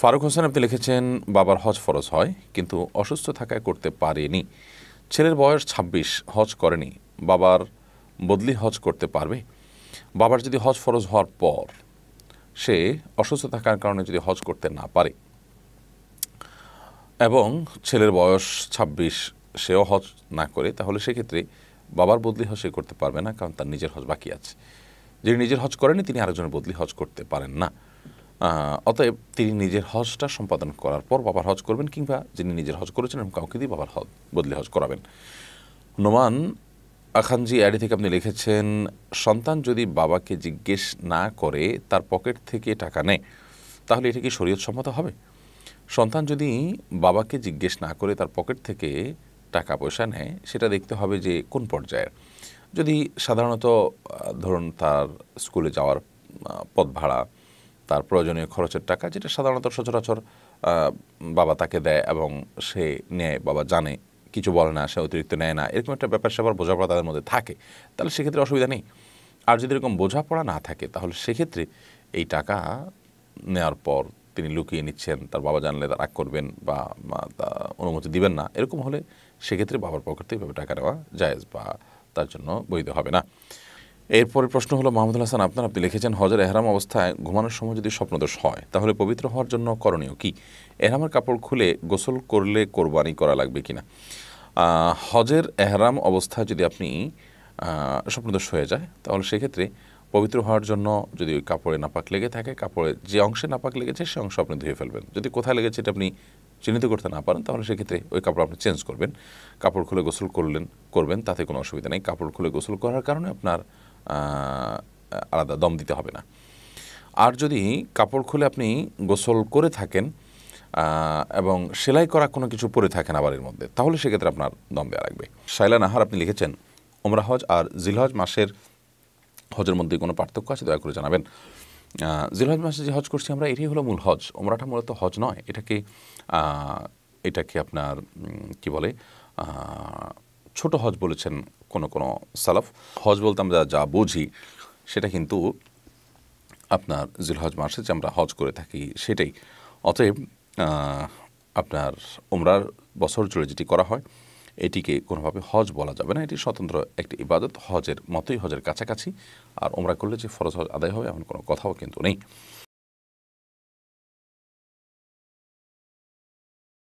ফারুক হোসেন আপনি লিখেছেন বাবার হজ ফরজ হয় কিন্তু অসুস্থ থাকায় করতে পারেনি ছেলের বয়স ২৬ হজ করেনি বাবার বদলি হজ করতে পারবে বাবার যদি হজ ফরজ হওয়ার পর সে অসুস্থ থাকার কারণে যদি হজ করতে না পারে এবং ছেলের বয়স ২৬ সেও হজ না করে তাহলে সেক্ষেত্রে বাবার বদলি হজ সে করতে পারবে না কারণ তার নিজের হজ বাকি আছে যিনি নিজের হজ করেনি তিনি আরেকজনের বদলি হজ করতে পারেন না অতএব তিনি নিজের হজটা সম্পাদন করার পর বাবার হজ করবেন কিংবা যিনি নিজের হজ করেছেন এবং কাউকে দিয়ে বাবার হজ বদলি হজ করাবেন নোমান আখানজি অ্যাডি থেকে আপনি লিখেছেন সন্তান যদি বাবাকে জিজ্ঞেস না করে তার পকেট থেকে টাকা নেয় তাহলে এটা কি শরীয়ত সম্মত হবে সন্তান যদি বাবাকে জিজ্ঞেস না করে তার পকেট থেকে টাকা পয়সা নেয় সেটা দেখতে হবে যে কোন পর্যায়ের যদি সাধারণত ধরুন তার স্কুলে যাওয়ার পথ ভাড়া তার প্রয়োজনীয় খরচের টাকা যেটা সাধারণত সচরাচর বাবা তাকে দেয় এবং সে নেয় বাবা জানে কিছু বলে না সে অতিরিক্ত নেয় না এরকম একটা ব্যাপার সেবার বোঝাপড়া তাদের মধ্যে থাকে তাহলে সেক্ষেত্রে অসুবিধা নেই আর যদি এরকম বোঝাপড়া না থাকে তাহলে সেক্ষেত্রে এই টাকা নেওয়ার পর তিনি লুকিয়ে নিচ্ছেন তার বাবা জানলে তার রাগ করবেন বা অনুমতি দিবেন না এরকম হলে সেক্ষেত্রে বাবার পক্ষ থেকে টাকা নেওয়া জায়েজ বা তার জন্য বৈধ হবে না এরপরে প্রশ্ন হলো মাহমুদুল হাসান আপনার আপনি লিখেছেন হজের এহরাম অবস্থায় ঘুমানোর সময় যদি স্বপ্নদোষ হয় তাহলে পবিত্র হওয়ার জন্য করণীয় কি এহরামের কাপড় খুলে গোসল করলে কোরবানি করা লাগবে কিনা হজের এহরাম অবস্থায় যদি আপনি স্বপ্নদোষ হয়ে যায় তাহলে সেক্ষেত্রে পবিত্র হওয়ার জন্য যদি ওই কাপড়ে নাপাক লেগে থাকে কাপড়ে যে অংশে নাপাক লেগেছে সে অংশ আপনি ধুয়ে ফেলবেন যদি কোথায় লেগেছে এটা আপনি চিহ্নিত করতে না পারেন তাহলে সেক্ষেত্রে ওই কাপড় আপনি চেঞ্জ করবেন কাপড় খুলে গোসল করলেন করবেন তাতে কোনো অসুবিধা নেই কাপড় খুলে গোসল করার কারণে আপনার আলাদা দম দিতে হবে না আর যদি কাপড় খুলে আপনি গোসল করে থাকেন এবং সেলাই করা কোনো কিছু পরে থাকেন আবারের মধ্যে তাহলে সেক্ষেত্রে আপনার দম দেওয়া লাগবে শাইলা নাহার আপনি লিখেছেন ওমরা হজ আর জিলহজ মাসের হজের মধ্যে কোনো পার্থক্য আছে দয়া করে জানাবেন জিলহজ মাসে যে হজ করছি আমরা এটাই হলো মূল হজ ওমরাটা মূলত হজ নয় এটাকে এটাকে আপনার কি বলে ছোট হজ বলেছেন কোনো কোনো সালাফ হজ বলতে আমরা যা বুঝি সেটা কিন্তু আপনার জিলহজ মাসে যে আমরা হজ করে থাকি সেটাই অতএব আপনার ওমরার বছর জুড়ে যেটি করা হয় এটিকে কোনোভাবে হজ বলা যাবে না এটি স্বতন্ত্র একটি ইবাদত হজের মতোই হজের কাছাকাছি আর ওমরা করলে যে ফরজ হজ আদায় হবে এমন কোনো কথাও কিন্তু নেই